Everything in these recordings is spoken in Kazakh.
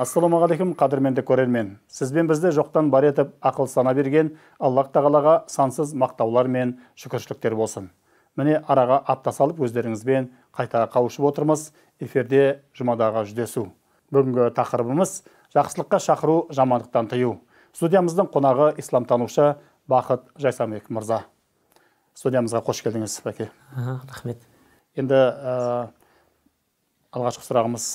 ассалаумағалейкум қадірменді көрермен сізбен бізді жоқтан бар етіп ақыл сана берген аллах тағалаға сансыз мақтаулар мен шүкіршіліктер болсын міне араға апта салып өздеріңізбен қайта қауышып отырмыз эфирде жұмадағы жүздесу бүгінгі тақырыбымыз жақсылыққа шақыру жамандықтан тыю студиямыздың қонағы исламтанушы бақыт жайсамбек мырза студиямызға қош келдіңіз бәке рахмет енді ә, алғашқы сұрағымыз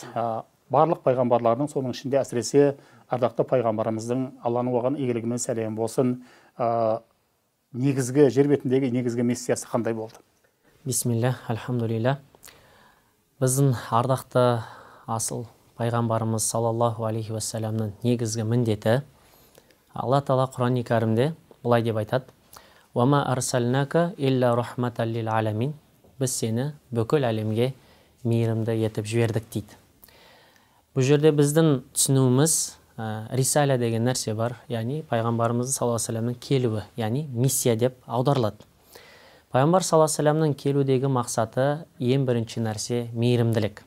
барлық пайғамбарлардың соның ішінде әсіресе ардақты пайғамбарымыздың алланың оған мен сәлемі болсын негізгі жер бетіндегі негізгі миссиясы қандай болды бисмилля альхамдулилля біздің ардақты асыл пайғамбарымыз саллаллаху алейхи уассаламның негізгі міндеті алла тағала құран кәрімде былай деп айтады уама арсалнака илля лил аламин біз сені бүкіл әлемге мейірімді етіп жібердік дейді бұл жерде біздің түсінуіміз ә, рисаля деген нәрсе бар яғни пайғамбарымыз саллаллаху алейхи келуі яғни миссия деп аударылады пайғамбар саллаллаху алейхи келудегі мақсаты ең бірінші нәрсе мейірімділік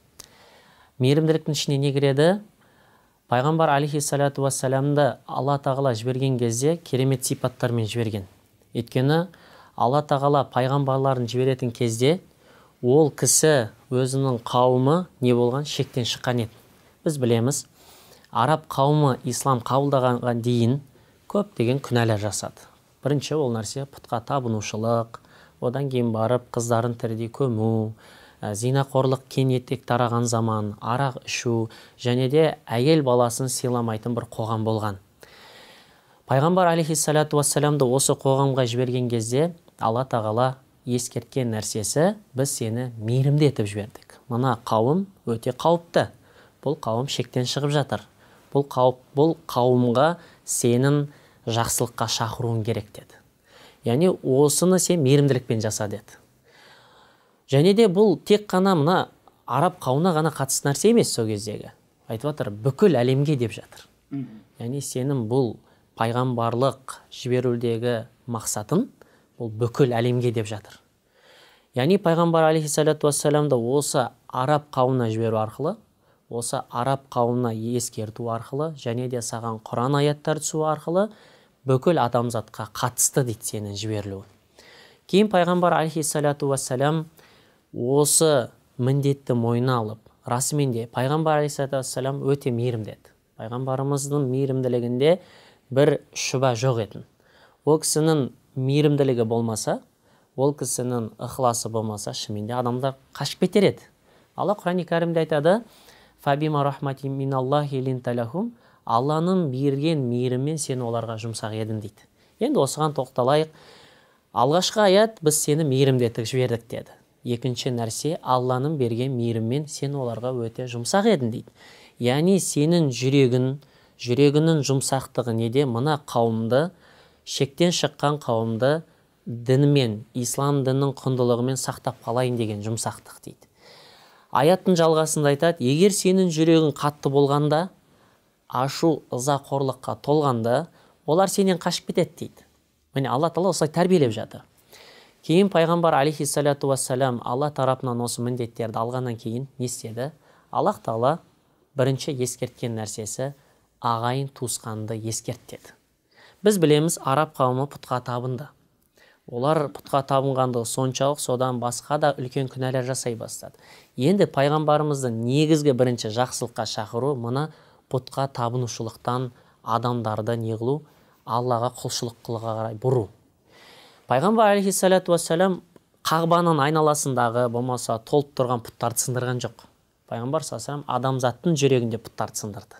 мейірімділіктің ішіне не кіреді пайғамбар алейхисалату уассаламды алла тағала жіберген кезде керемет сипаттармен жіберген өйткені алла тағала пайғамбарларын жіберетін кезде ол кісі өзінің қауымы не болған шектен шыққан еді біз білеміз араб қауымы ислам қабылдағанға дейін көп деген күнәлар жасады бірінші ол нәрсе пұтқа табынушылық одан кейін барып қыздарын тірідей көму ә, зинақорлық кеңетек тараған заман арақ ішу және де әйел баласын сыйламайтын бір қоғам болған пайғамбар алейхисалату уассаламды осы қоғамға жіберген кезде алла тағала ескерткен нәрсесі біз сені мейірімді етіп жібердік мына қауым өте қауіпті бұл қауым шектен шығып жатыр бұл қауіп бұл қауымға сенің жақсылыққа шақыруың керек деді яғни осыны сен мейірімділікпен жаса деді және де бұл тек қана мына араб қауымына ғана қатысты нәрсе емес сол кездегі айтып жатыр бүкіл әлемге деп жатыр яғни сенің бұл пайғамбарлық жіберудегі мақсатын бұл бүкіл әлемге деп жатыр яғни пайғамбар алейхисалату уассаламды осы араб қауымына жіберу арқылы осы араб қауымына ескерту арқылы және де саған құран аяттар түсу арқылы бүкіл адамзатқа қатысты дейді сенің жіберілуің кейін пайғамбар алейхисалату уассалям осы міндетті мойнына алып расымен де пайғамбар алейхисалату өте мейірімді еді пайғамбарымыздың мейірімділігінде бір шүбә жоқ етін ол кісінің мейірімділігі болмаса ол кісінің ықыласы болмаса шынымен де адамдар қашып кетер еді алла құрани кәрімде айтады фабима рахмати миналлахи линталяхум алланың берген мейірімен сен оларға жұмсақ едің дейді енді осыған тоқталайық алғашқы аят біз сені мейірімдетіп жібердік деді екінші нәрсе алланың берген мейірімен сен оларға өте жұмсақ едің дейді яғни сенің жүрегің жүрегінің жұмсақтығы неде мына қауымды шектен шыққан қауымды дінімен ислам дінінің құндылығымен сақтап қалайын деген жұмсақтық дейді аяттың жалғасында айтады егер сенің жүрегің қатты болғанда ашу ыза қорлыққа толғанда олар сенен қашып кетеді дейді міне алла тағала осылай тәрбиелеп жатыр кейін пайғамбар алейхисалату уассалам алла тарапынан осы міндеттерді алғаннан кейін не істеді аллах тағала бірінші ескерткен нәрсесі ағайын туысқанды ескерт деді біз білеміз араб қауымы пұтқа табынды олар пұтқа табынғандығы соншалық содан басқа да үлкен күнәлар жасай бастады енді пайғамбарымыздың негізгі бірінші жақсылыққа шақыру мына пұтқа табынушылықтан адамдарды не қылу аллаға құлшылық қылуға қарай бұру пайғамбар алейхисалату уассалам қағбаның айналасындағы болмаса толып тұрған пұттарды сындырған жоқ пайғамбар саллаллаху адамзаттың жүрегінде пұттарды сындырды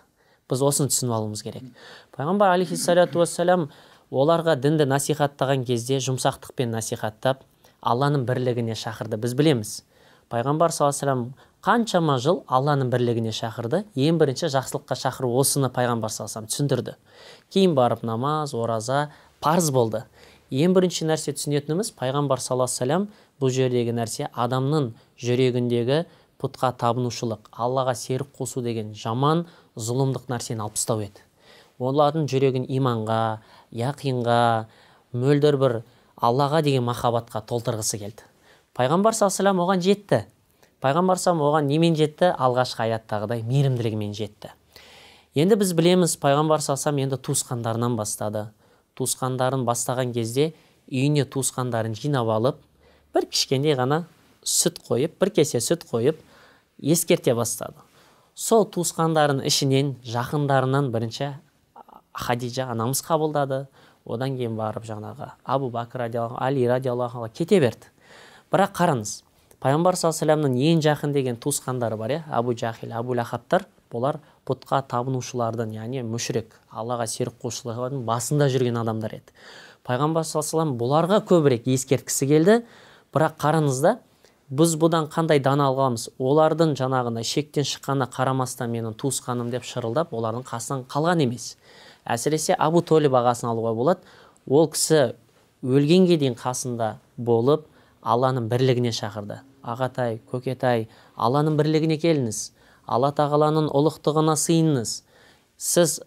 біз осыны түсініп алуымыз керек пайғамбар алейхисалату уассалам оларға дінді насихаттаған кезде жұмсақтықпен насихаттап алланың бірлігіне шақырды біз білеміз пайғамбар саллаллаху қаншама жыл алланың бірлігіне шақырды ең бірінші жақсылыққа шақыру осыны пайғамбар саллаллаху түсіндірді кейін барып намаз ораза парыз болды ең бірінші нәрсе түсінетініміз пайғамбар саллаллаху бұл жердегі нәрсе адамның жүрегіндегі пұтқа табынушылық аллаға серік қосу деген жаман зұлымдық нәрсені алып тастау еді олардың жүрегін иманға яқинға мөлдір бір аллаға деген махаббатқа толтырғысы келді пайғамбар саллаллаху оған жетті пайғамбар салам оған немен жетті алғашқы аяттағыдай мейірімділігімен жетті енді біз білеміз пайғамбар салам енді туысқандарынан бастады туысқандарын бастаған кезде үйіне туысқандарын жинап алып бір кішкентай ғана сүт қойып бір кесе сүт қойып ескерте бастады сол туысқандарының ішінен жақындарынан бірінші хадижа анамыз қабылдады одан кейін барып жаңағы абу бәкір радиалла али радиаллаху кете берді бірақ қараңыз пайғамбар саллаллаху ең жақын деген туысқандары бар иә абу жахил абу лахабтар бұлар пұтқа табынушылардың яғни мүшірек аллаға серік қосушылардың басында жүрген адамдар еді пайғамбар саллаллаху бұларға көбірек ескерткісі келді бірақ қараңыз да біз бұдан қандай дана алғанбыз олардың жаңағыдай шектен шыққанына қарамастан менің туысқаным деп шырылдап олардың қасынан қалған емес әсіресе абу толиб ағасын алуға болады ол кісі өлгенге дейін қасында болып алланың бірлігіне шақырды ағатай көкетай алланың бірлігіне келіңіз алла тағаланың ұлықтығына сыйыныңыз сіз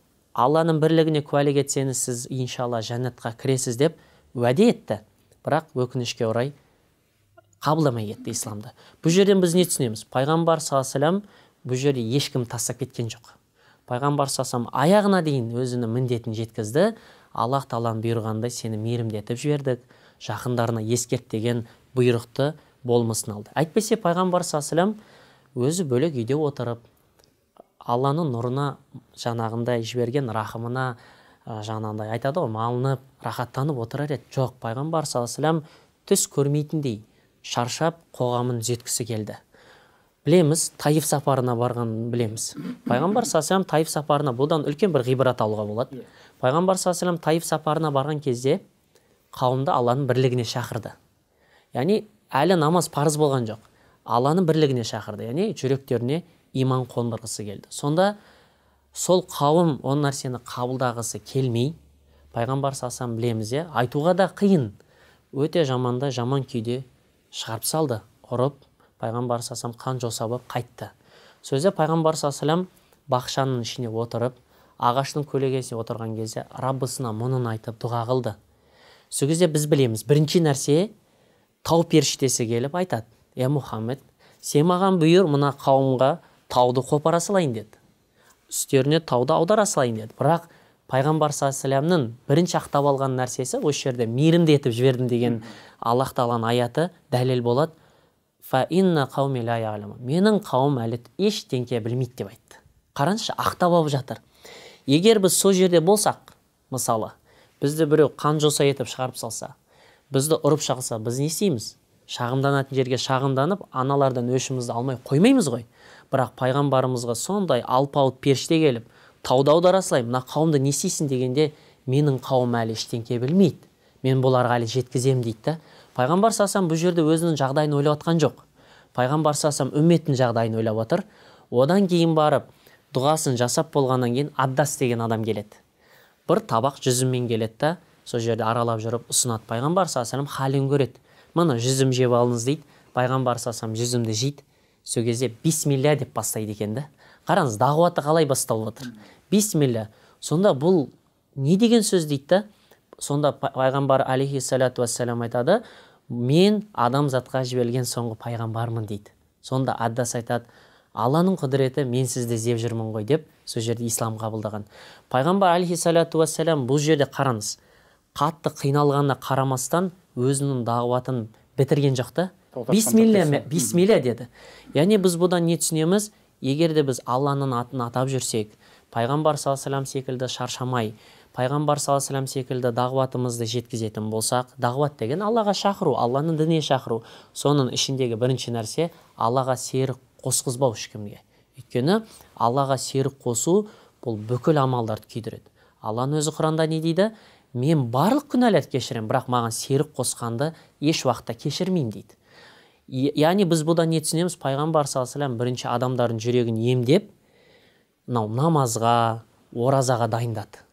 алланың бірлігіне куәлік етсеңіз сіз иншалла жәннатқа кіресіз деп уәде етті бірақ өкінішке орай қабылдамай кетті исламды бұл жерден біз не түсінеміз пайғамбар саллаллаху бұл жерде ешкім тастап кеткен жоқ пайғамбар саллаллаху аяғына дейін өзінің міндетін жеткізді аллах тағаланың бұйырғанындай сені мейірімдетіп жібердік жақындарына ескерт деген бұйрықты болмысын алды әйтпесе пайғамбар салам өзі бөлек үйде отырып алланың нұрына жанағындай жіберген рахымына жаңағындай айтады ғой малынып рахаттанып отырар еді жоқ пайғамбар саллаллаху түс көрмейтіндей шаршап қоғамын түзеткісі келді білеміз таиф сапарына барғанын білеміз пайғамбар саллаллаху таиф сапарына бұдан үлкен бір ғибрат алуға болады пайғамбар саллаллаху таиф сапарына барған кезде қауымды алланың бірлігіне шақырды яғни әлі намаз парыз болған жоқ алланың бірлігіне шақырды яғни жүректеріне иман қондырғысы келді сонда сол қауым ол нәрсені қабылдағысы келмей пайғамбар салсам білеміз иә айтуға да қиын өте жаманда жаман күйде шығарып салды ұрып пайғамбар салсам қан жоса болып қайтты сөзі пайғамбар салам бақшаның ішіне отырып ағаштың көлегесіне отырған кезде раббысына мұңын айтып дұға қылды сол біз білеміз бірінші нәрсе тау періштесі келіп айтады е мұхаммед сен маған бұйыр мына қауымға тауды қопара салайын деді үстеріне тауды аудара салайын деді бірақ пайғамбар саллаллаху бірінші ақтап алған нәрсесі осы жерде мейірімді етіп жібердім деген аллах тағаланың аяты дәлел болады менің қауым әлі ештеңке білмейді деп айтты қараңызшы ақтап алып жатыр егер біз сол жерде болсақ мысалы бізді біреу қан жоса етіп шығарып салса бізді ұрып шақса біз не істейміз шағымданатын жерге шағымданып аналардан өшімізді алмай қоймаймыз ғой бірақ пайғамбарымызға сондай алпауыт періште келіп тауды аудара салай мына қауымды не істейсің дегенде менің қауым әлі ештеңке білмейді мен бұларға әлі жеткізем дейді да пайғамбар салам бұл жерде өзінің жағдайын ойлап жатқан жоқ пайғамбар салам үмметтің жағдайын ойлап отыр одан кейін барып дұғасын жасап болғаннан кейін аддас деген адам келеді бір табақ жүзіммен келеді да сол жерде аралап жүріп ұсынады пайғамбар саллаллаху алейхи халін көреді міне жүзім жеп алыңыз дейді пайғамбар саллаллаху жүзімді жейді сол кезде бисмилля деп бастайды екен да қараңыз дағуаты қалай басталып жатыр. бисмилля сонда бұл не деген сөз дейді да сонда пайғамбар алейхисалату уассалам айтады мен адамзатқа жіберілген соңғы пайғамбармын дейді сонда аддас айтады алланың құдіреті мен сізді іздеп жүрмін ғой деп сол жерде ислам қабылдаған пайғамбар алейхисалату уассалам бұл жерде қараңыз қатты қиналғанына қарамастан өзінің дағуатын бітірген жоқ та бисмилля бисмилля деді яғни біз бұдан не түсінеміз егер де біз алланың атын атап жүрсек пайғамбар саллаллаху секілді шаршамай пайғамбар саллаллаху секілді дағуатымызды жеткізетін болсақ дағуат деген аллаға шақыру алланың дініне шақыру соның ішіндегі бірінші нәрсе аллаға серік қосқызбау ешкімге өйткені аллаға серік қосу бұл бүкіл амалдарды күйдіреді алланың өзі құранда не дейді мен барлық күнәларды кешіремін бірақ маған серік қосқанды еш уақытта кешірмеймін дейді яғни біз бұдан не түсінеміз пайғамбар саллаллаху бірінші адамдардың жүрегін емдеп мынау намазға оразаға дайындады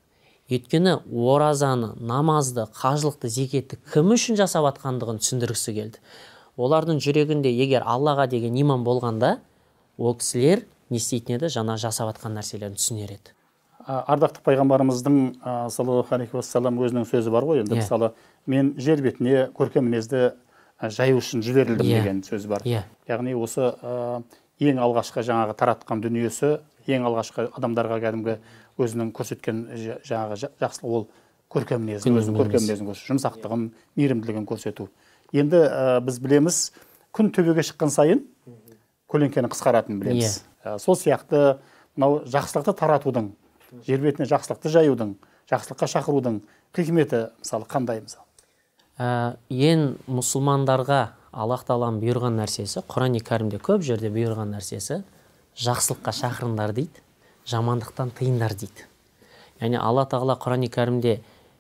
өйткені оразаны намазды қажылықты зекетті кім үшін жасап жатқандығын түсіндіргісі келді олардың жүрегінде егер аллаға деген иман болғанда ол кісілер не істейтін еді жаңа жасап жатқан нәрселерін түсінер еді ардақты пайғамбарымыздың саллаллаху алейхи уассалам өзінің сөзі бар ғой енді иә. мысалы мен жер бетіне көркем мінезді жаю үшін жіберілдім иә. деген сөз бар иә. яғни осы ең алғашқы жаңағы таратқан дүниесі ең алғашқы адамдарға кәдімгі өзінің көрсеткен жаңағы жақсылығы ол көркем мінезі өзінің көркем мінезін жұмсақтығын мейірімділігін көрсету енді біз білеміз күн төбеге шыққан сайын көлеңкені қысқаратынын білеміз yeah. сол сияқты мынау жақсылықты таратудың жер бетіне жақсылықты жаюдың жақсылыққа шақырудың хикметі мысалы қандай мысалы ә, ең мұсылмандарға аллах тағаланың бұйырған нәрсесі құрани кәрімде көп жерде бұйырған нәрсесі жақсылыққа шақырыңдар дейді жамандықтан тыйыңдар дейді яғни алла тағала құрани кәрімде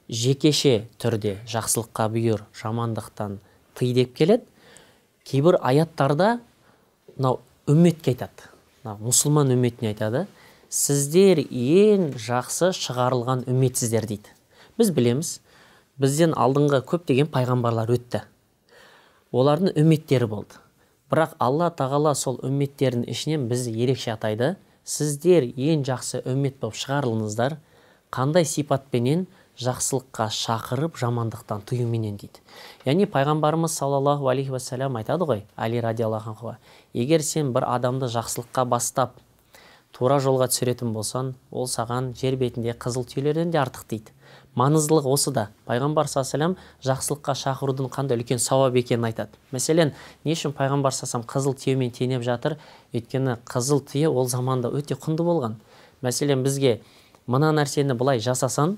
жекеше түрде жақсылыққа бұйыр жамандықтан тый деп келеді кейбір аяттарда мынау үмметке айтады мынау мұсылман үмметіне айтады сіздер ең жақсы шығарылған үмметсіздер дейді біз білеміз бізден алдыңғы көптеген пайғамбарлар өтті олардың үмметтері болды бірақ алла тағала сол үмметтердің ішінен бізді ерекше атайды сіздер ең жақсы үммет болып шығарылыңыздар қандай сипатпенен жақсылыққа шақырып жамандықтан тыюменен дейді яғни пайғамбарымыз саллаллаху алейхи уассалам айтады ғой әли радиаллаху егер сен бір адамды жақсылыққа бастап тура жолға түсіретін болсаң ол саған жер бетінде қызыл түйелерден де артық дейді маңыздылығы да пайғамбар саллаллаху жақсылыққа шақырудың қандай үлкен сауап екенін айтады мәселен не үшін пайғамбар саллаллаху қызыл түйемен теңеп жатыр өйткені қызыл түйе ол заманда өте құнды болған мәселен бізге мына нәрсені былай жасасаң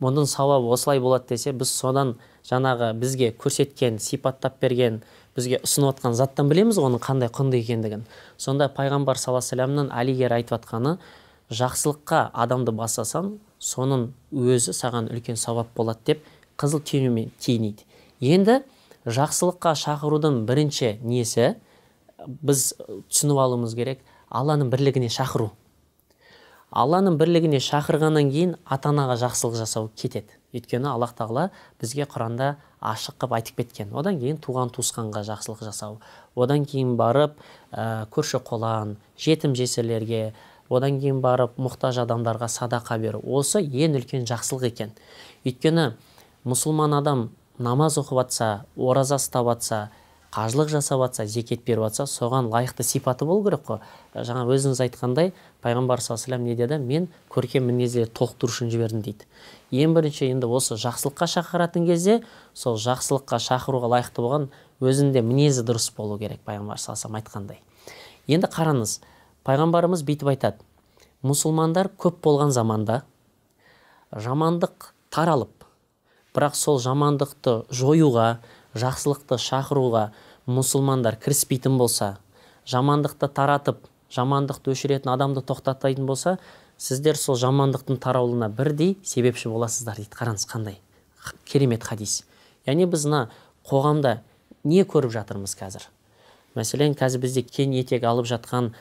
мұның сауабы осылай болады десе біз содан жаңағы бізге көрсеткен сипаттап берген бізге ұсынып жатқан заттан білеміз ғой оның қандай құнды екендігін сонда пайғамбар саллаллаху алейхи алигер айтып жатқаны жақсылыққа адамды бастасаң соның өзі саған үлкен сауап болады деп қызыл түймемен түйнейді енді жақсылыққа шақырудың бірінші несі біз түсініп алуымыз керек алланың бірлігіне шақыру алланың бірлігіне шақырғаннан кейін ата анаға жақсылық жасау кетеді өйткені аллах тағала бізге құранда ашық қып айтып кеткен одан кейін туған туысқанға жақсылық жасау одан кейін барып ә, көрші қолан жетім жесірлерге одан кейін барып мұқтаж адамдарға садақа беру осы ең үлкен жақсылық екен өйткені мұсылман адам намаз оқып жатса ораза ұстап жатса қажылық жасап жатса зекет беріп жатса соған лайықты сипаты болу керек қой жаңа өзіңіз айтқандай пайғамбар саллаллаху не деді мен көркем мінездерді толықтыру үшін жібердім дейді ең бірінші енді осы жақсылыққа шақыратын кезде сол жақсылыққа шақыруға лайықты болған өзінде мінезі дұрыс болу керек пайғамбар саллаллаху айтқандай енді қараңыз пайғамбарымыз бүйтіп айтады мұсылмандар көп болған заманда жамандық таралып бірақ сол жамандықты жоюға жақсылықты шақыруға мұсылмандар кіріспейтін болса жамандықты таратып жамандықты өшіретін адамды тоқтатпайтын болса сіздер сол жамандықтың таралуына бірдей себепші боласыздар дейді қараңыз қандай керемет хадис яғни біз мына қоғамда не көріп жатырмыз қазір мәселен қазір бізде кең етек алып жатқан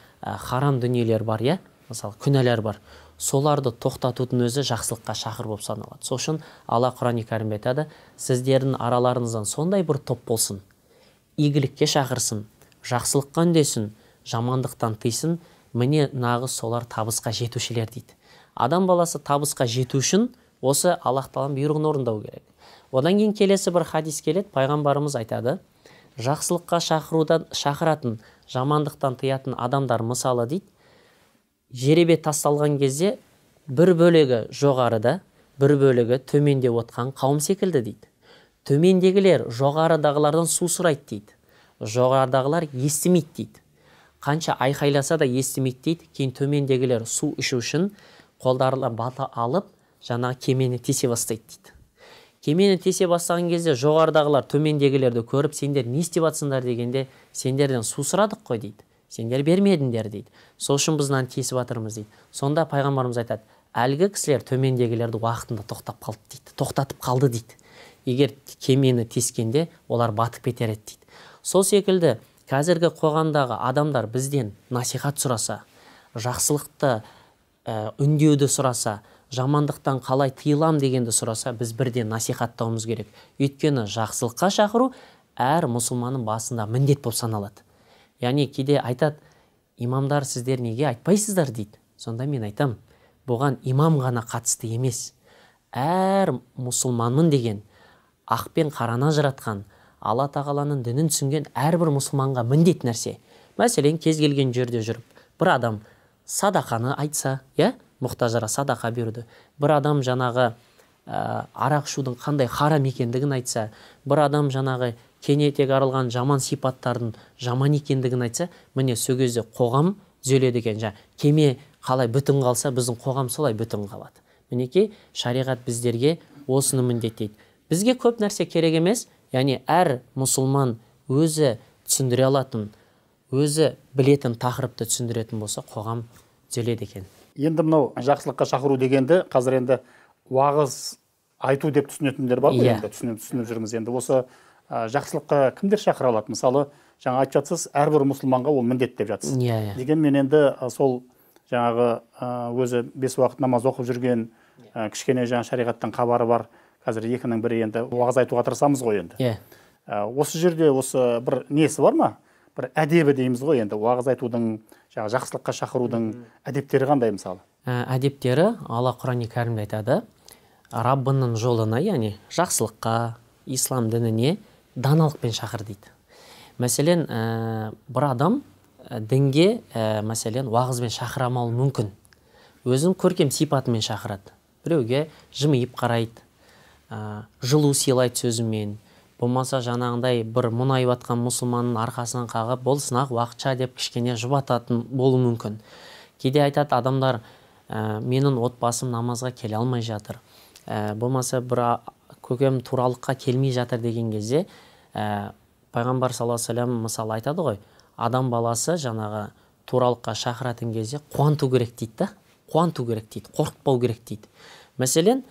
харам дүниелер бар иә мысалы күнәлар бар соларды тоқтатудың өзі жақсылыққа шақыр болып саналады сол үшін алла құран кәрімде айтады сіздердің араларыңыздан сондай бір топ болсын игілікке шақырсын жақсылыққа үндесін жамандықтан тыйсын міне нағыз солар табысқа жетушілер дейді адам баласы табысқа жету үшін осы аллах тағаланың бұйрығын орындау керек одан кейін келесі бір хадис келеді пайғамбарымыз айтады жақсылыққа шақырудан шақыратын жамандықтан тыятын адамдар мысалы дейді жеребе тасталған кезде бір бөлегі жоғарыда бір бөлегі төменде отқан қауым секілді дейді төмендегілер жоғарыдағылардан су сұрайды дейді жоғарыдағылар естімейді дейді қанша айқайласа да естімейді дейді кейін төмендегілер су ішу үшін қолдарына бата алып жана кемені тесе бастайды дейді кемені тесе бастаған кезде жоғарыдағылар төмендегілерді көріп сендер не істеп жатсыңдар дегенде сендерден су сұрадық қой дейді сендер бермедіңдер дейді сол үшін біз мынаны тесіп жатырмыз дейді сонда пайғамбарымыз айтады әлгі кісілер төмендегілерді уақытында тоқтап қалды дейді тоқтатып қалды дейді егер кемені тескенде олар батып кетер еді дейді сол секілді қазіргі қоғамдағы адамдар бізден насихат сұраса жақсылықты ә, үндеуді сұраса жамандықтан қалай тыйылам дегенді сұраса біз бірден насихаттауымыз керек өйткені жақсылыққа шақыру әр мұсылманның басында міндет болып саналады яғни кейде айтады имамдар сіздер неге айтпайсыздар дейді сонда мен айтам, бұған имам ғана қатысты емес әр мұсылманмын деген ақ пен қараны ажыратқан алла тағаланың дінін түсінген әрбір мұсылманға міндет нәрсе мәселен кез келген жерде жүріп бір адам садақаны айтса иә мұқтаждарға садақа беруді бір адам жанағы ә, арақ ішудің қандай харам екендігін айтса бір адам жаңағы кенетек арылған жаман сипаттардың жаман екендігін айтса міне сол кезде қоғам түзеледі екен кеме қалай бүтін қалса біздің қоғам солай бүтін қалады мінекей шариғат біздерге осыны міндеттейді бізге көп нәрсе керек емес яғни әр мұсылман өзі түсіндіре алатын өзі білетін тақырыпты түсіндіретін болса қоғам түзеледі екен енді мынау жақсылыққа шақыру дегенді қазір енді уағыз айту деп түсінетіндер бар ғой yeah. Иә. енді түсініп, жүрміз енді осы жақсылыққа кімдер шақыра алады мысалы жаңа айтып жатсыз әрбір мұсылманға ол міндет деп жатсыз иә yeah, иә. дегенмен енді сол жаңағы ә, өзі бес уақыт намаз оқып жүрген иә. кішкене жаңа шариғаттан хабары бар қазір екінің бірі енді уағыз айтуға тырысамыз ғой енді иә ә, осы жерде осы бір несі бар ма бір әдебі дейміз ғой енді уағыз айтудың жаңағы жақсылыққа шақырудың әдептері қандай мысалы ә, әдептері алла құрани кәрімде айтады раббының жолына яғни жақсылыққа ислам дініне даналықпен шақыр дейді мәселен ә, бір адам ә, дінге ә, мәселен уағызбен шақыра алмауы мүмкін өзінің көркем сипатымен шақырады біреуге жымиып қарайды ә, жылу сыйлайды сөзімен болмаса жаңағындай бір мұнайып жатқан мұсылманның арқасын қағып бұл сынақ уақытша деп кішкене жұбататын болуы мүмкін кейде айтады адамдар ә, менің отбасым намазға келе алмай жатыр ә, болмаса бір көкем туралыққа келмей жатыр деген кезде ә, пайғамбар саллаллаху вассалам мысалы айтады ғой адам баласы жаңағы туралыққа шақыратын кезде қуанту керек дейді да қуанту керек дейді қорқытпау керек дейді мәселен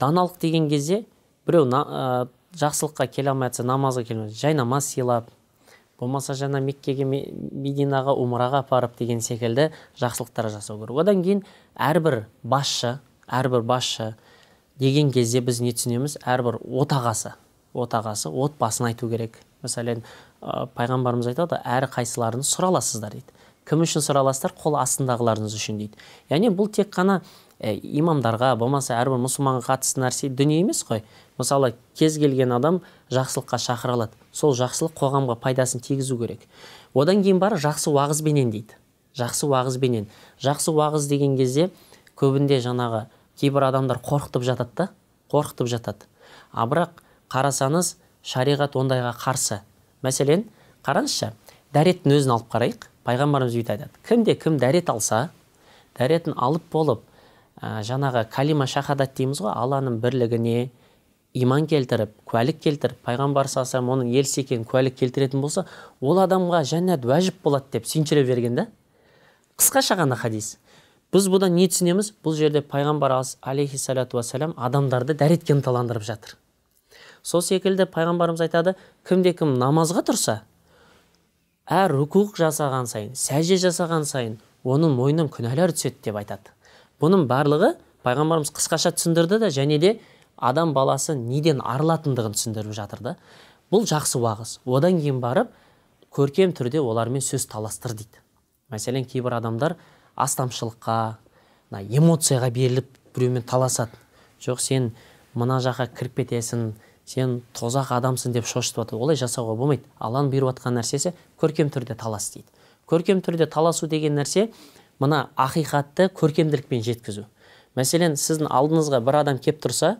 даналық деген кезде біреу ә, жақсылыққа келе алмай жатса намазға алмай жай намаз сыйлап болмаса жаңа меккеге мединаға умраға апарып деген секілді жақсылықтар жасау керек одан кейін әрбір басшы әрбір басшы деген кезде біз не түсінеміз әрбір отағасы отағасы отбасын айту керек мәселен ә, пайғамбарымыз айтады әрі қайсыларын сұраласыздар дейді кім үшін сұраласыздар қол астындағыларыңыз үшін дейді яғни бұл тек қана ә, имамдарға болмаса әрбір мұсылманға қатысты нәрсе дүние емес қой мысалы кез келген адам жақсылыққа шақыра алады сол жақсылық қоғамға пайдасын тигізу керек одан кейін бар жақсы уағызбенен дейді жақсы уағызбенен жақсы уағыз деген кезде көбінде жаңағы кейбір адамдар қорқытып жатады да қорқытып жатады а бірақ қарасаңыз шариғат ондайға қарсы мәселен қараңызшы дәреттің өзін алып қарайық пайғамбарымыз бүйтіп айтады кімде кім дәрет алса дәретін алып болып ә, жаңағы калима шахадат дейміз ғой алланың бірлігіне иман келтіріп куәлік келтіріп пайғамбар саллаллаху оның елсі екенін куәлік келтіретін болса ол адамға жәннат уәжіп болады деп сүйіншілеп берген да қысқаша ғана хадис біз бұдан не түсінеміз бұл жерде пайғамбар алейхисалату уассалам адамдарды дәретке ынталандырып жатыр сол секілді пайғамбарымыз айтады кімде кім намазға тұрса әр рукуқ жасаған сайын сәже жасаған сайын оның мойнынан күнәлар түседі деп айтады бұның барлығы пайғамбарымыз қысқаша түсіндірді да және де адам баласы неден арылатындығын түсіндіріп жатыр да бұл жақсы уағыз одан кейін барып көркем түрде олармен сөз таластыр дейді мәселен кейбір адамдар астамшылыққа мына эмоцияға беріліп біреумен таласады жоқ сен мына жаққа кіріп кетесің сен тозақ адамсың деп шошытып жатыр олай жасауға болмайды алланың бұйырып жатқан нәрсесі көркем түрде талас дейді көркем түрде таласу деген нәрсе мына ақиқатты көркемділікпен жеткізу мәселен сіздің алдыңызға бір адам кеп тұрса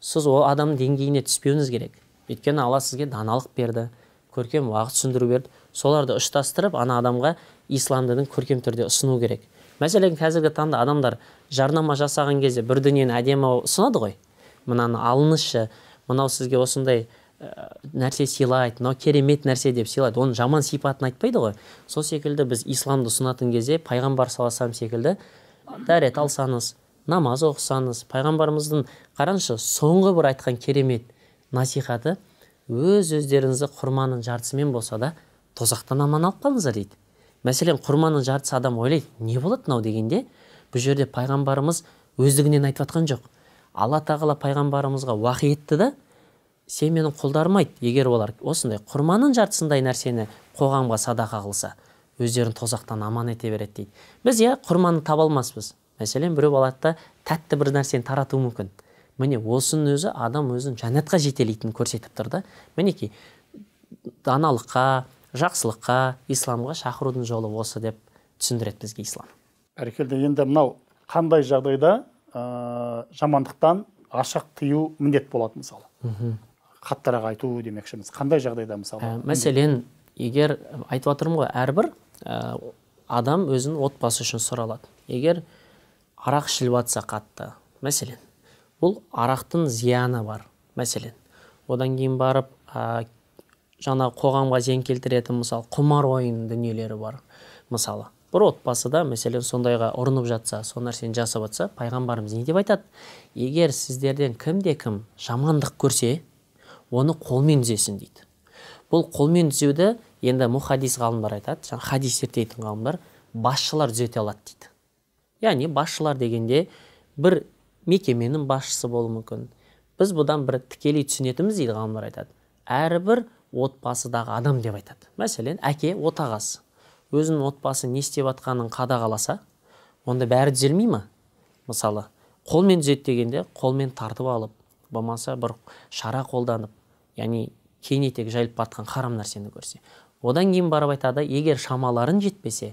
сіз ол адамның деңгейіне түспеуіңіз керек өйткені алла сізге даналық берді көркем уақыт түсіндіру берді соларды ұштастырып ана адамға ислам дінін көркем түрде ұсыну керек мәселен қазіргі таңда адамдар жарнама жасаған кезде бір дүниені әдемі ұсынады ғой мынаны алыңызшы мынау сізге осындай Э, нәрсе сыйлайды мынау керемет нәрсе деп сыйлайды оның жаман сипатын айтпайды ғой сол секілді біз исламды ұсынатын кезде пайғамбар саллаллаху секілді дәрет алсаңыз намаз оқысаңыз пайғамбарымыздың қараңызшы соңғы бір айтқан керемет насихаты өз өздеріңізді құрманың жартысымен болса да тозақтан аман алып қалыңыздар дейді мәселен құрманың жартысы адам ойлайды не болады мынау дегенде бұл жерде пайғамбарымыз өздігінен айтып жатқан жоқ алла тағала пайғамбарымызға уақи етті да семьяны қолдармайды егер олар осындай құрманың жартысындай нәрсені қоғамға садақа қылса өздерін тозақтан аман ете береді дейді біз иә құрманы таба алмаспыз мәселен біреу алады да тәтті бір нәрсені таратуы мүмкін міне осының өзі адам өзін жәннатқа жетелейтінін көрсетіп тұр да мінекей даналыққа жақсылыққа исламға шақырудың жолы осы деп түсіндіреді бізге ислам бәрекелді енді мынау қандай жағдайда ә, жамандықтан ашық тыю міндет болады мысалы қаттырақ айту демекшіміз қандай жағдайда мысалы ә, мәселен егер айтып жатырмын ғой әрбір ә, адам өзінің отбасы үшін сұралады егер арақ ішіліп жатса қатты мәселен бұл арақтың зияны бар мәселен одан кейін барып ә, жаңа қоғамға зиян келтіретін мысалы құмар ойын дүниелері бар мысалы бір отбасыда мәселен сондайға ұрынып жатса сол нәрсені жасап жатса пайғамбарымыз не деп айтады егер сіздерден кімде кім жамандық көрсе оны қолмен түзесін дейді бұл қолмен түзеуді енді мұхадис ғалымдар айтады жаңағы хадис зерттейтін ғалымдар басшылар түзете алады дейді яғни басшылар дегенде бір мекеменің басшысы болуы мүмкін біз бұдан бір тікелей түсінетініміз дейді ғалымдар айтады әрбір отбасыдағы адам деп айтады мәселен әке отағасы өзінің отбасы не істеп жатқанын қадағаласа онда бәрі түзелмей ма мысалы қолмен түзеді дегенде қолмен тартып алып болмаса бір шара қолданып яғни кейіне жайылып бара харам нәрсені көрсе одан кейін барып айтады егер шамаларын жетпесе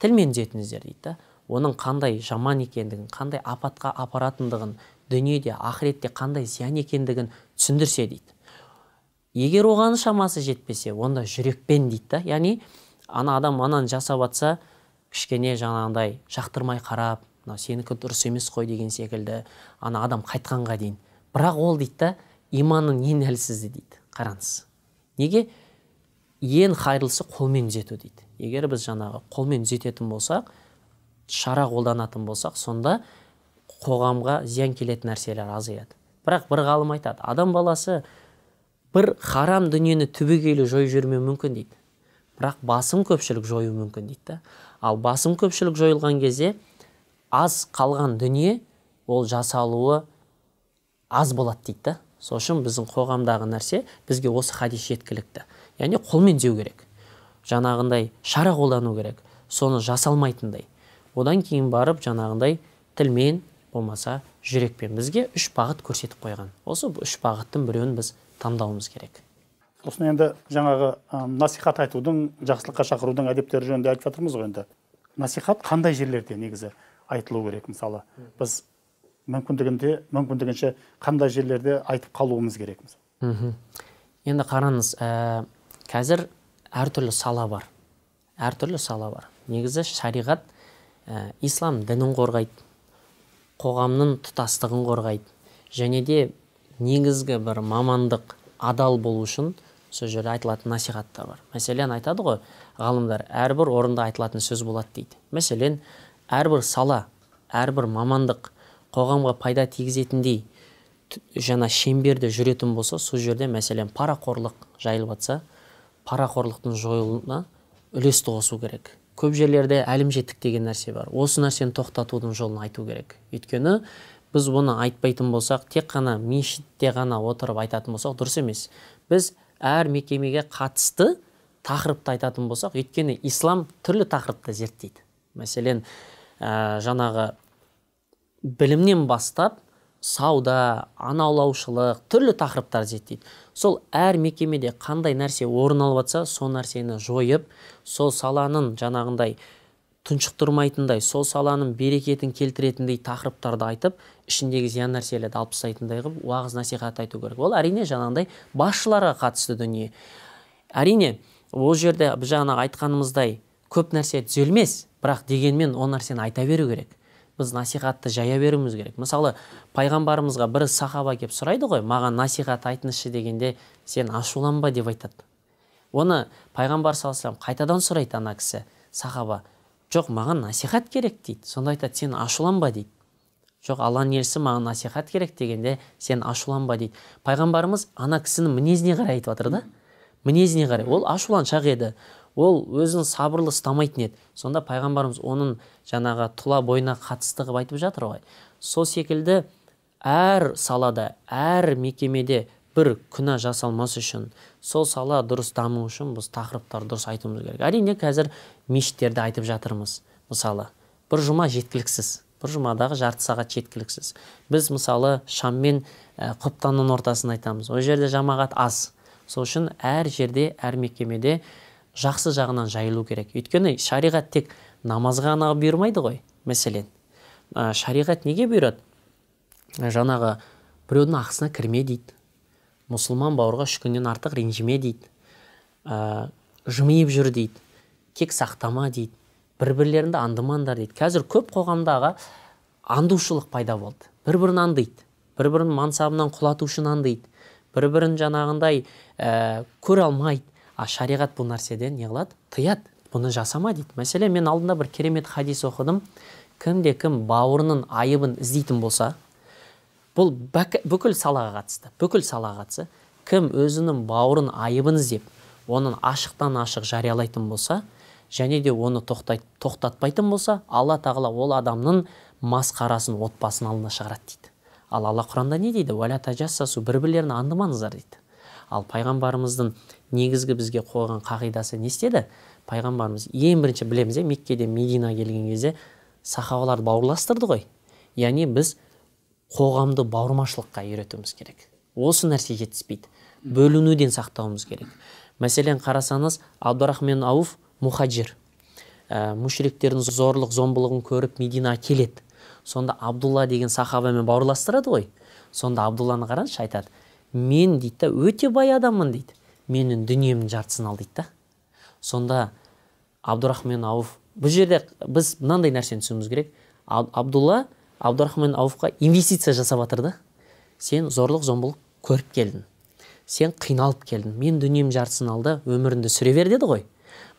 тілмен түзетіңіздер дейді да оның қандай жаман екендігін қандай апатқа апаратындығын дүниеде ақыретте қандай зиян екендігін түсіндірсе дейді егер оған шамасы жетпесе онда жүрекпен дейді да яғни ана адам ананы жасап жатса кішкене жаңағындай жақтырмай қарап мынау сенікі дұрыс емес қой деген секілді ана адам қайтқанға дейін бірақ ол дейді да Иманың ең әлсізі дейді қараңыз неге ең қайырлысы қолмен түзету дейді егер біз жаңағы қолмен түзететін болсақ шара қолданатын болсақ сонда қоғамға зиян келетін нәрселер азаяды бірақ бір ғалым айтады адам баласы бір харам дүниені түбегейлі жойып жібермеуі мүмкін дейді бірақ басым көпшілік жою мүмкін дейді да ал басым көпшілік жойылған кезде аз қалған дүние ол жасалуы аз болады дейді да сол үшін біздің қоғамдағы нәрсе бізге осы хадис жеткілікті яғни қолмен деу керек жанағындай шара қолдану керек соны жасалмайтындай одан кейін барып жанағындай тілмен болмаса жүрекпен бізге үш бағыт көрсетіп қойған осы үш бағыттың біреуін біз таңдауымыз керек сосын енді жаңағы насихат айтудың жақсылыққа шақырудың әдептері жөнінде айтып жатырмыз ғой енді насихат қандай жерлерде негізі айтылу керек мысалы біз мүмкіндігінде мүмкіндігінше қандай жерлерде айтып қалуымыз керек енді қараңыз ә, қазір әртүрлі сала бар әртүрлі сала бар негізі шариғат ә, ислам дінін қорғайды қоғамның тұтастығын қорғайды және де негізгі бір мамандық адал болу үшін сол жерде айтылатын насихат бар мәселен айтады ғой ғалымдар әрбір орында айтылатын сөз болады дейді мәселен әрбір сала әрбір мамандық қоғамға пайда тигізетіндей жаңа шеңберде жүретін болса сол жерде мәселен парақорлық жайылып жатса парақорлықтың жойылуына үлесті қосу керек көп жерлерде әлімжеттік деген нәрсе бар осы нәрсені тоқтатудың жолын айту керек өйткені біз оны айтпайтын болсақ тек қана мешітте ғана отырып айтатын болсақ дұрыс емес біз әр мекемеге қатысты тақырыпты айтатын болсақ өйткені ислам түрлі тақырыпты зерттейді мәселен ә, жаңағы білімнен бастап сауда анаулаушылық түрлі тақырыптар зерттейді сол әр мекемеде қандай нәрсе орын алып жатса сол нәрсені жойып сол саланың жаңағындай тұншықтырмайтындай сол саланың берекетін келтіретіндей тақырыптарды айтып ішіндегі зиян нәрселерді алып тастайтындай қылып уағыз насихат айту керек ол әрине жаңағындай басшыларға қатысты дүние әрине ол жерде біз жаңа айтқанымыздай көп нәрсе түзелмес бірақ дегенмен ол нәрсені айта беру керек біз насихатты жая беруіміз керек мысалы пайғамбарымызға бір сахаба келіп сұрайды ғой маған насихат айтыңызшы дегенде сен ашуланба деп айтады оны пайғамбар саллаллаху қайтадан сұрайды ана кісі сахаба жоқ маған насихат керек дейді сонда айтады сен ашуланба дейді жоқ алланың елшісі маған насихат керек дегенде сен ашуланба дейді пайғамбарымыз ана кісінің мінезіне қарай айтып жатыр да мінезіне қарай ол ашуланшақ еді ол өзін сабырлы ұстамайтын еді сонда пайғамбарымыз оның жаңағы тұла бойына қатысты қылып айтып жатыр ғой сол секілді әр салада әр мекемеде бір күнә жасалмас үшін сол сала дұрыс даму үшін біз тақырыптар дұрыс айтуымыз керек әрине қазір мешіттерді айтып жатырмыз мысалы бір жұма жеткіліксіз бір жұмадағы жарты сағат жеткіліксіз біз мысалы шаммен мен ә, құптанның ортасын айтамыз ол жерде жамағат аз сол үшін әр жерде әр мекемеде жақсы жағынан жайылу керек өйткені шариғат тек намазға ғана бұйырмайды ғой мәселен шариғат неге бұйырады жаңағы біреудің ақысына кірме дейді мұсылман бауырға үш күннен артық ренжіме дейді ә, жымиып жүр дейді кек сақтама дейді бір бірлеріңді андымаңдар дейді қазір көп қоғамдағы андушылық пайда болды бір бірін андиды бір бірін мансабынан үшін андиды бір бірін жаңағындай ә, көре алмайды а шариғат бұл нәрседен не қылады тыяды бұны жасама дейді мәселен мен алдында бір керемет хадис оқыдым кімде кім бауырының айыбын іздейтін болса бұл бүкіл салаға қатысты бүкіл салаға қатысты кім өзінің бауырын айыбын іздеп оның ашықтан ашық жариялайтын болса және де оны тоқтай, тоқтатпайтын болса алла тағала ол адамның масқарасын отбасының алдына шығарады дейді ал алла құранда не дейді уәлә тажассасу бір бірлерін аңдымаңыздар дейді ал пайғамбарымыздың негізгі бізге қойған қағидасы не істеді пайғамбарымыз ең бірінші білеміз иә меккеден медина келген кезде сахабаларды бауырластырды ғой яғни біз қоғамды бауырмашылыққа үйретуіміз керек осы нәрсе жетіспейді бөлінуден сақтауымыз керек мәселен қарасаңыз абдурахман ауф мухаджир ә, зорлық зомбылығын көріп мединаға келеді сонда абдулла деген сахабамен бауырластырады ғой сонда абдулланы қараңызшы айтады мен дейді да өте бай адаммын дейді менің дүниемнің жартысын ал дейді да сонда абдурахман ауф бұл жерде біз мынандай нәрсені түсінуіміз керек абдулла абдурахман ауфқа инвестиция жасап жатыр да сен зорлық зомбылық көріп келдің сен қиналып келдің мен дүниемнің жартысын ал да өміріңді сүре бер деді ғой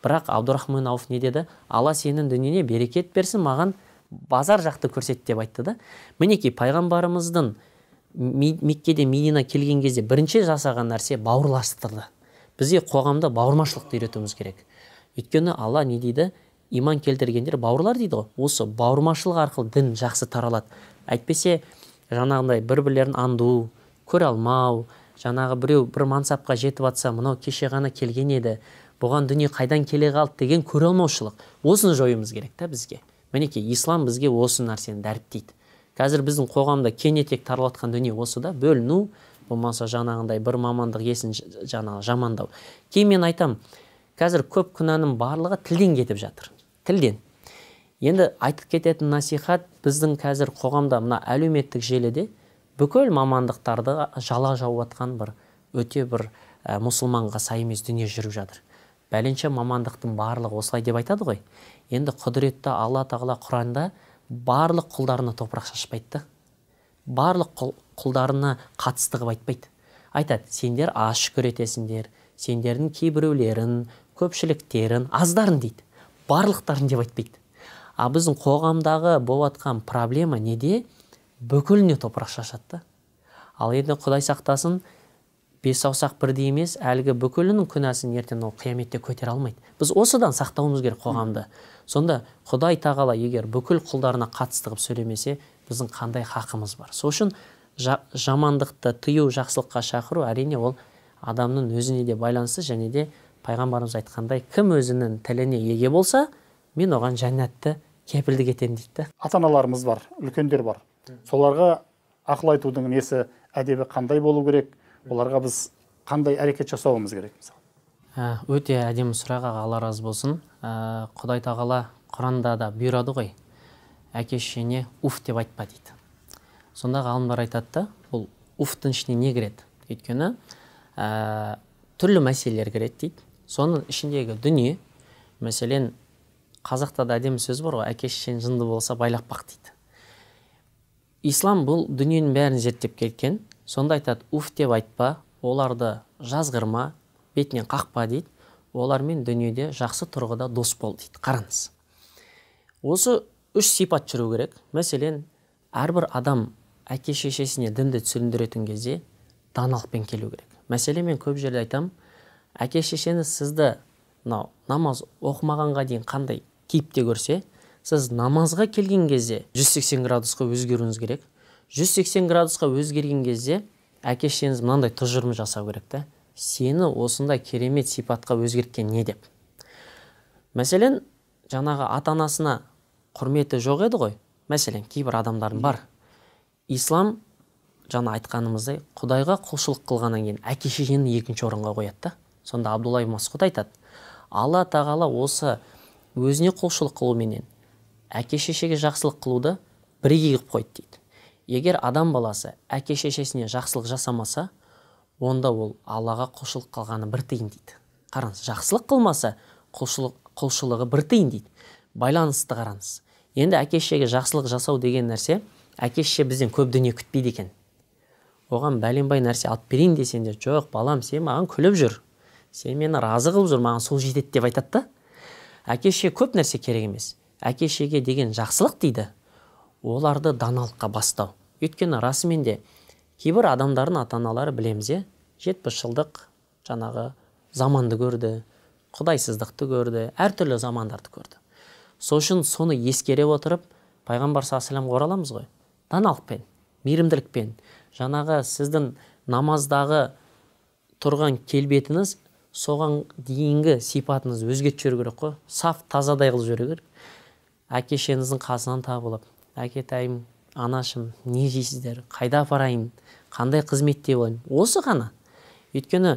бірақ абдурахман ауф не деді алла сенің дүниеңе берекет берсін маған базар жақты көрсет деп айтты да мінекей пайғамбарымыздың меккеде медина келген кезде бірінші жасаған нәрсе бауырластырды бізде қоғамда бауырмашылықты үйретуіміз керек өйткені алла не дейді иман келтіргендер бауырлар дейді ғой осы бауырмашылық арқылы дін жақсы таралады әйтпесе жаңағындай бір бірлерін аңду көре алмау жаңағы біреу бір мансапқа жетіп жатса мынау кеше ғана келген еді бұған дүние қайдан келе қалды деген көре алмаушылық осыны жоюымыз керек та бізге мінекей ислам бізге осы нәрсені дәріптейді қазір біздің қоғамда кенетек таралып жатқан дүние осы да бөліну болмаса жаңағындай бір мамандық иесін жаңағы жамандау кейін мен айтам, қазір көп күнәнің барлығы тілден кетіп жатыр тілден енді айтып кететін насихат біздің қазір қоғамда мына әлеуметтік желіде бүкіл мамандықтарды жала жауып жатқан бір өте бір ә, мұсылманға сай емес дүние жүріп жатыр бәленше мамандықтың барлығы осылай деп айтады ғой енді құдіретті алла тағала құранда барлық құлдарына топырақ шашпайды да барлық құл, құлдарына қатысты қылып айтпайды айтады сендер аз шүкір етесіңдер сендердің кейбіреулерін көпшіліктерін аздарын дейді барлықтарын деп айтпайды а біздің қоғамдағы болыватқан проблема неде бүкіліне топырақ шашады да ал енді құдай сақтасын бес саусақ бірдей емес әлгі бүкілінің күнәсін ертең ол қияметте көтере алмайды біз осыдан сақтауымыз керек қоғамды сонда құдай тағала егер бүкіл құлдарына қатысты қылып сөйлемесе біздің қандай хақымыз бар сол үшін жа, жамандықты тыю жақсылыққа шақыру әрине ол адамның өзіне де байланысты және де пайғамбарымыз айтқандай кім өзінің тіліне еге болса мен оған жәннатты кепілдік етемін дейді ата аналарымыз бар үлкендер бар соларға ақыл айтудың несі әдебі қандай болу керек оларға біз қандай әрекет жасауымыз керек мысалы ә, өте әдемі сұрақ аға алла разы болсын ә, құдай тағала құранда да бұйырады ғой әке шешеңе уф деп айтпа дейді сонда ғалымдар айтады да бұл уфтың ішіне не кіреді өйткені ә, түрлі мәселелер кіреді дейді соның ішіндегі дүние мәселен қазақта да әдемі сөз бар ғой әке шешең жынды болса байлап бақ дейді ислам бұл дүниенің бәрін зерттеп кеткен сонда айтады уф деп айтпа оларды жазғырма бетінен қақпа дейді олармен дүниеде жақсы тұрғыда дос бол дейді қараңыз осы үш сипат жүру керек мәселен әрбір адам әке шешесіне дінді түсіндіретін кезде даналықпен келу керек мәселе мен көп жерде айтам, әке шешеңіз сізді мынау намаз оқымағанға дейін қандай кейіпте көрсе сіз намазға келген кезде 180 градусқа өзгеруіңіз керек 180 градусқа өзгерген кезде әке шешеңіз мынандай тұжырым жасау керек та сені осындай керемет сипатқа өзгерткен не деп мәселен жаңағы ата анасына құрметі жоқ еді ғой мәселен кейбір адамдардың бар ислам жаңа айтқанымыздай құдайға құлшылық қылғаннан кейін әке шешені екінші орынға қояды да сонда абдулла масқұт айтады алла тағала осы өзіне құлшылық қылуменен әке шешеге жақсылық қылуды бірегей қылып қойды дейді егер адам баласы әке шешесіне жақсылық жасамаса онда ол аллаға құлшылық қылғаны бір тиын дейді қараңыз жақсылық қылмаса құлшылық құлшылығы бір тиын дейді байланысты қараңыз енді әке шешеге жақсылық жасау деген нәрсе әке шеше бізден көп дүние күтпейді екен оған бәленбай нәрсе алып берейін десеңдер жоқ балам сен маған күліп жүр сен мені разы қылып жүр маған сол жетеді деп айтады да әке шеше көп нәрсе керек емес әке шешеге деген жақсылық дейді оларды даналыққа бастау өйткені расымен де кейбір адамдардың ата аналары білеміз иә жетпіс жылдық жаңағы заманды көрді құдайсыздықты көрді әртүрлі замандарды көрді сол үшін соны ескере отырып пайғамбар саллаллаху ораламыз ғой даналықпен мейірімділікпен жаңағы сіздің намаздағы тұрған келбетіңіз соған дейінгі сипатыңыз өзгертіп жіберу керек қой саф тазадай қылып жіберу керек әке қасынан табылып әкетайым анашым не жейсіздер қайда апарайын қандай қызметте болайын осы ғана өйткені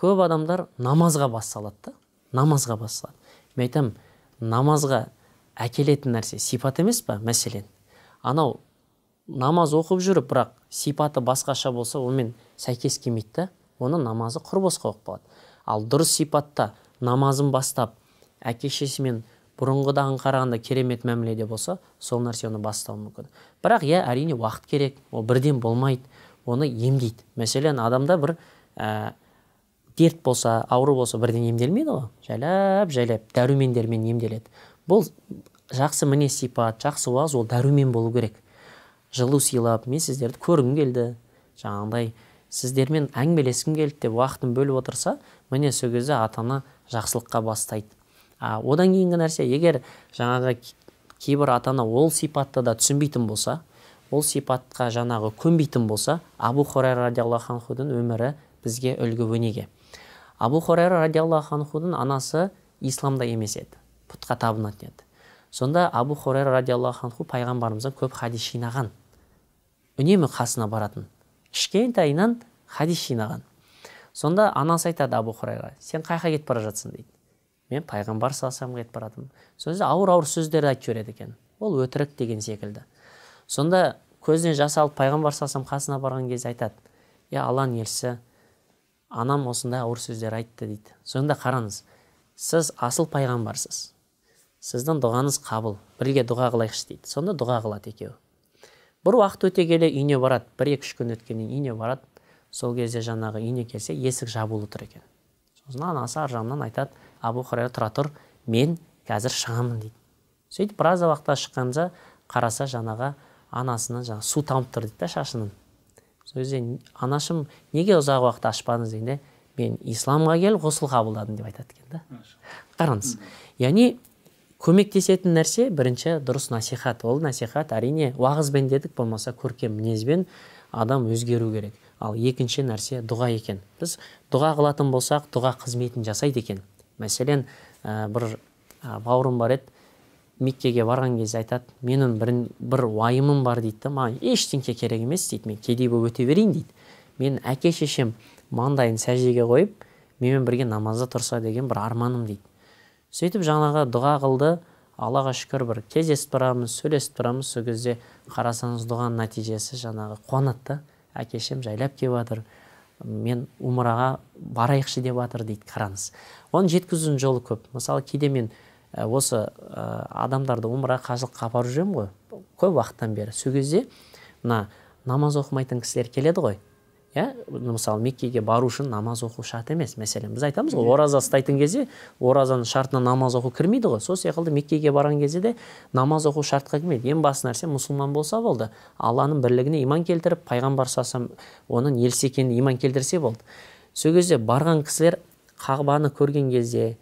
көп адамдар намазға бас салады да намазға бас салады мен айтамын намазға әкелетін нәрсе сипат емес па мәселен анау намаз оқып жүріп бірақ сипаты басқаша болса онымен сәйкес келмейді да оның намазы құр босқа болып ал дұрыс сипатта намазын бастап әке шешесімен бұрынғыдан қарағанда керемет мәміледе болса сол нәрсені бастау мүмкін бірақ иә әрине уақыт керек ол бірден болмайды оны емдейді мәселен адамда бір ә, дерт болса ауру болса бірден емделмейді ғой жайлап жайлап дәрумендермен емделеді бұл жақсы мінез сипат жақсы уағыз ол дәрумен болу керек жылу сыйлап мен сіздерді көргім келді жаңағындай сіздермен әңгімелескім келді деп уақытын бөліп отырса міне сол кезде ата ана жақсылыққа бастайды а, одан кейінгі нәрсе егер жаңағы кейбір ата ана ол сипатты да түсінбейтін болса ол сипатқа жаңағы көнбейтін болса абу хурайра радиаллаху анхудың өмірі бізге үлгі өнеге абу хурайра радиаллаху анхудың анасы исламда емес еді пұтқа табынатын еді сонда абу хурайра радиаллаху анху пайғамбарымыздан көп хадис жинаған үнемі қасына баратын кішкентайынан хадис жинаған сонда анасы айтады абу хурайра сен қай жаққа кетіп бара жатсың дейді мен пайғамбар салсам бара баратынмын сол ауыр ауыр сөздерді айтып жібереді екен ол өтірік деген секілді сонда көзінен жас алып пайғамбар салсам қасына барған кезде айтады иә алланың елшісі анам осындай ауыр сөздер айтты дейді сонда қараңыз сіз асыл пайғамбарсыз сіздің дұғаңыз қабыл бірге дұға қылайықшы дейді сонда дұға қылады екеуі бір уақыт өте келе үйіне барады бір екі үш күн өткеннен үйіне барады сол кезде жаңағы үйіне келсе есік жабулы тұр екен сосын анасы ар жағынан айтады абу хурайра тұра тұр мен қазір шығамын дейді сөйтіп біраз уақытта шыққанда қараса жаңағы анасының жаңағы су тамып тұр дейді да шашынан сол кезде анашым неге ұзақ уақыт ашпадыңыз дегенде мен исламға келіп ғұсыл қабылдадым деп айтады екен да қараңыз яғни көмектесетін нәрсе бірінші дұрыс насихат ол насихат әрине уағызбен дедік болмаса көркем мінезбен адам өзгеру керек ал екінші нәрсе дұға екен біз дұға қылатын болсақ дұға қызметін жасайды екен мәселен ә, бір ә, бауырым бар еді меккеге барған кезде айтады менің бір, бір уайымым бар дейді да маған ештеңке керек емес дейді мен кедей болып өте берейін дейді мен әке шешем маңдайын сәждеге қойып менімен бірге намазда тұрса деген бір арманым дейді сөйтіп жаңағы дұға қылды аллаға шүкір бір кездесіп тұрамыз сөйлесіп тұрамыз сол кезде қарасаңыз дұғаның нәтижесі жаңағы қуанады да әке жайлап келіп жатыр мен умраға барайықшы деп жатыр дейді қараңыз оны жеткізудің жолы көп мысалы кейде мен ә, осы ә, адамдарды умра қажылыққа апарып жүремін ғой көп уақыттан бері сол кезде мына намаз оқымайтын кісілер келеді ғой иә мысалы меккеге бару үшін намаз оқу шарт емес мәселен біз айтамыз ғой ораза ұстайтын кезде оразаның шартына намаз оқу кірмейді ғой сол секілді меккеге барған кезде де намаз оқу шартқа кірмейді ең басты нәрсе мұсылман болса болды алланың бірлігіне иман келтіріп пайғамбар саллаллаху оның елсі екеніне иман келтірсе болды сол кезде барған кісілер қағбаны көрген кезде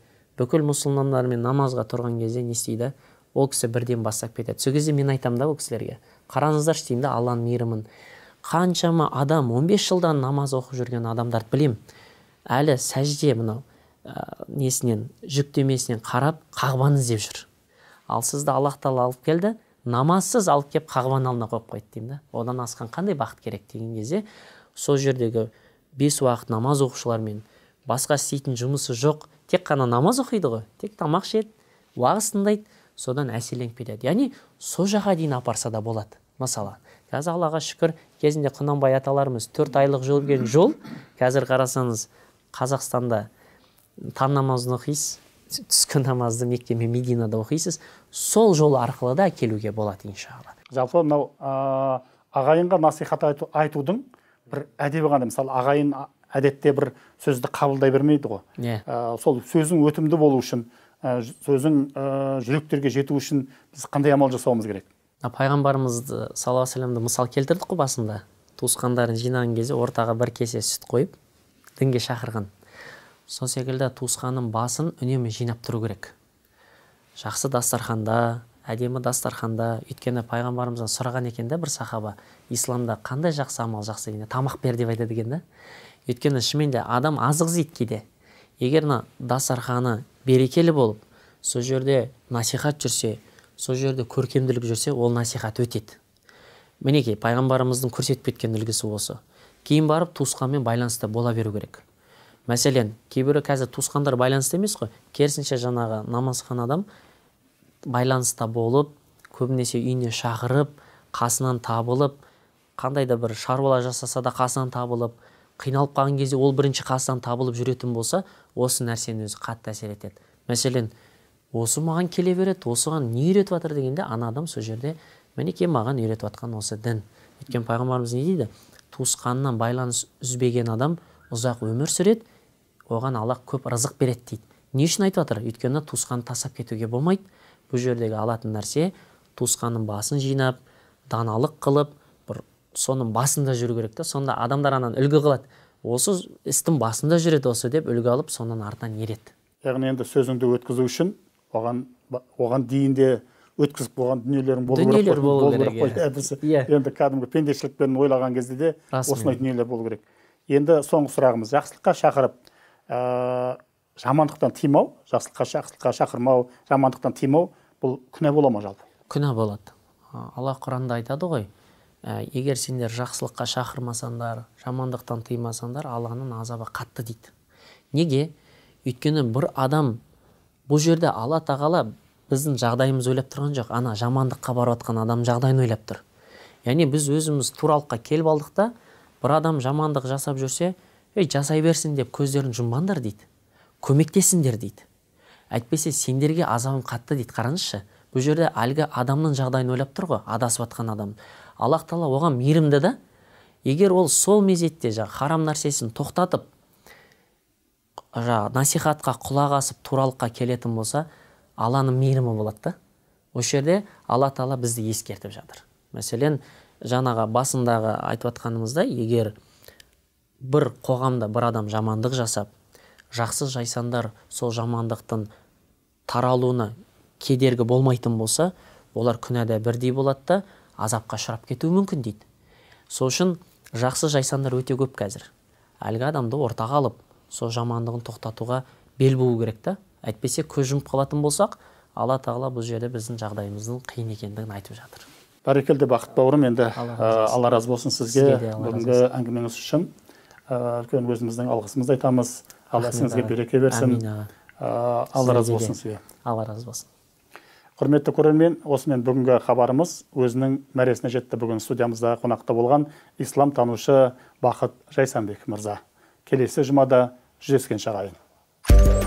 бүкіл мұсылмандармен намазға тұрған кезде не істейді ол кісі бірден бастап кетеді сол кезде мен айтамын да ол кісілерге қараңыздаршы деймін да алланың мейірімін қаншама адам 15 жылдан намаз оқып жүрген адамдарды білем. әлі сәжде мынау ә, несінен жүктемесінен қарап қағбаны іздеп жүр ал сізді аллах тағала алып келді намазсыз алып келіп қағбаның алдына қойып қойды деймін да одан асқан қандай бақыт керек деген кезде сол жердегі бес уақыт намаз оқушылармен басқа істейтін жұмысы жоқ тек қана намаз оқиды ғой тек тамақ ішеді уағыз тыңдайды содан әсерленіп кетеді яғни сол жаққа дейін апарса да болады мысалы қазір аллаға шүкір кезінде құнанбай аталарымыз төрт айлық жүрген жол қазір қарасаңыз қазақстанда таң намазын оқисыз түскі намазды мен мединада оқисыз сол жол арқылы да әкелуге болады иншалла жалпы мынау ағайынға насихат айту, айтудың бір әдебі ғана мысалы ағайын әдетте бір сөзді қабылдай бермейді ғой yeah. Иә. сол сөзің өтімді болу үшін ә, сөзің жүректерге жету үшін біз қандай амал жасауымыз керек мына пайғамбарымызды саллаллаху алейхи мысал келтірдік қой басында туысқандарын жинаған кезде ортаға бір кесе сүт қойып дінге шақырған сол секілді туысқанның басын үнемі жинап тұру керек жақсы дастарханда әдемі дастарханда өйткені пайғамбарымыздан сұраған екен да бір сахаба исламда қандай жақсы амал жақсы дегенде тамақ бер деп айтады екен да өйткені шынымен де адам азық іздейді кейде егер мына дастарханы берекелі болып сол жерде насихат жүрсе сол жерде көркемділік жүрсе ол насихат өтеді мінекей пайғамбарымыздың көрсетіп кеткен үлгісі осы кейін барып туысқанмен байланыста бола беру керек мәселен кейбірі қазір туысқандар байланыста емес қой керісінше жаңағы намазхан адам байланыста болып көбінесе үйіне шақырып қасынан табылып қандай да бір шаруалар жасаса да қасынан табылып қиналып қалған кезде ол бірінші қасынан табылып жүретін болса осы нәрсенің өзі қатты әсер етеді мәселен осы маған келе береді осыған не үйретіп жатыр дегенде ана адам сол жерде мінекей маған үйретіп жатқан осы дін өйткені пайғамбарымыз не дейді туысқанынан байланыс үзбеген адам ұзақ өмір сүреді оған алла көп рызық береді дейді не үшін айтып жатыр өйткені туысқанды тастап кетуге болмайды бұл жердегі алатын нәрсе туысқанның басын жинап даналық қылып бір соның басында жүру керек та сонда адамдар анан үлгі қылады осы істің басында жүреді осы деп үлгі алып соның артынан ереді яғни енді сөзіңді өткізу үшін оған оған дейін де өткізіп болған дүниелерің болу дүниелер болу керек қой иә. Иә. енді кәдімгі пендешілікпен ойлаған кезде де осындай дүниелер болу керек енді соңғы сұрағымыз жақсылыққа шақырып ә, жамандықтан тыймау жақсылыққа жақсылыққа шақырмау жамандықтан тыймау бұл күнә бола ма жалпы күнә болады алла құранда айтады ғой ә, егер сендер жақсылыққа шақырмасаңдар жамандықтан тыймасаңдар алланың азабы қатты дейді неге өйткені бір адам бұл жерде алла тағала біздің жағдайымыз ойлап тұрған жоқ ана жамандыққа барып жатқан адам жағдайын ойлап тұр яғни біз өзіміз туралыққа келіп алдық та бір адам жамандық жасап жүрсе ей жасай берсін деп көздерін жұмбаңдар дейді көмектесіңдер дейді әйтпесе сендерге азабым қатты дейді қараңызшы бұл жерде әлгі адамның жағдайын ойлап тұр ғой адасып жатқан адам аллах тағала оған мейірімді да егер ол сол мезетте жаңағы харам нәрсесін тоқтатып жаңағы насихатқа құлақ асып туралыққа келетін болса алланың мейірімі болады да осы жерде алла тағала бізді ескертіп жатыр мәселен жаңағы басындағы айтып жатқанымыздай егер бір қоғамда бір адам жамандық жасап жақсы жайсандар сол жамандықтың таралуына кедергі болмайтын болса олар күнәда бірдей болады да азапқа ұшырап кетуі мүмкін дейді сол үшін жақсы жайсандар өте көп қазір әлгі адамды ортаға алып сол жамандығын тоқтатуға бел буу керек та әйтпесе көз жұмып қалатын болсақ алла тағала бұл жерде біздің жағдайымыздың қиын екендігін айтып жатыр бәрекелді бақыт бауырым енді алла разы болсын сізге бүгінгі әңгімеңіз үшін үлкен өзіміздің алғысымызды айтамыз алла ісіңізге береке берсін алла разы болсын сізге алла разы болсын құрметті көрермен осымен бүгінгі хабарымыз өзінің мәресіне жетті бүгін студиямызда қонақта болған ислам танушы бақыт жайсанбек мырза келесі жұмада жүздескенше ағайын